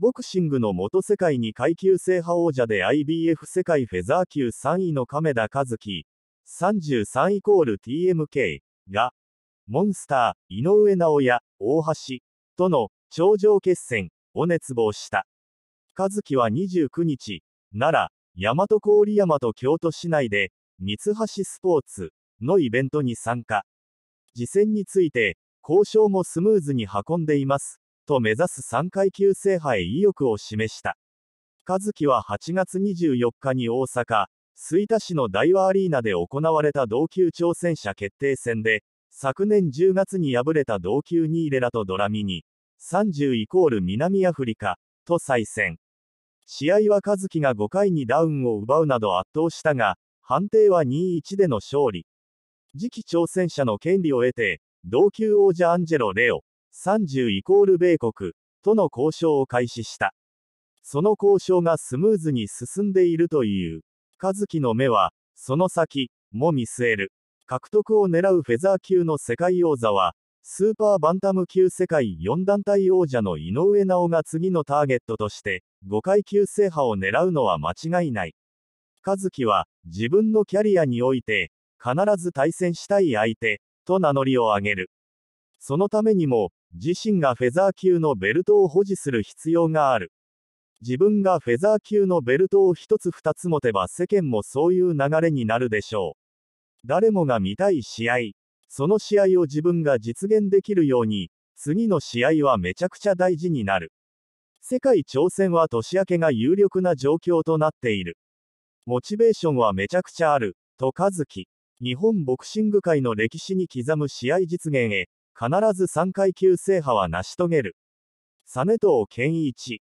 ボクシングの元世界に階級制覇王者で IBF 世界フェザー級3位の亀田和樹、33イコール TMK が、モンスター、井上尚弥、大橋、との頂上決戦を熱望した。和樹は29日、奈良、大和郡山と京都市内で、三橋スポーツのイベントに参加。次戦について、交渉もスムーズに運んでいます。と目指す3階級制覇へ意欲を示した。和樹は8月24日に大阪、吹田市の大和アリーナで行われた同級挑戦者決定戦で、昨年10月に敗れた同級ニーレラとドラミに、30イコール南アフリカ、と再戦。試合は和樹が5回にダウンを奪うなど圧倒したが、判定は2-1での勝利。次期挑戦者の権利を得て、同級王者アンジェロ・レオ、30イコール米国との交渉を開始した。その交渉がスムーズに進んでいるという。和樹の目は、その先、も見据える。獲得を狙うフェザー級の世界王座は、スーパーバンタム級世界4団体王者の井上尚が次のターゲットとして、5階級制覇を狙うのは間違いない。和樹は、自分のキャリアにおいて、必ず対戦したい相手、と名乗りを上げる。そのためにも、自身がフェザー級のベルトを保持する必要がある。自分がフェザー級のベルトを1つ2つ持てば世間もそういう流れになるでしょう。誰もが見たい試合。その試合を自分が実現できるように、次の試合はめちゃくちゃ大事になる。世界挑戦は年明けが有力な状況となっている。モチベーションはめちゃくちゃある、と和樹。日本ボクシング界の歴史に刻む試合実現へ、必ず3階級制覇は成し遂げる。実藤健一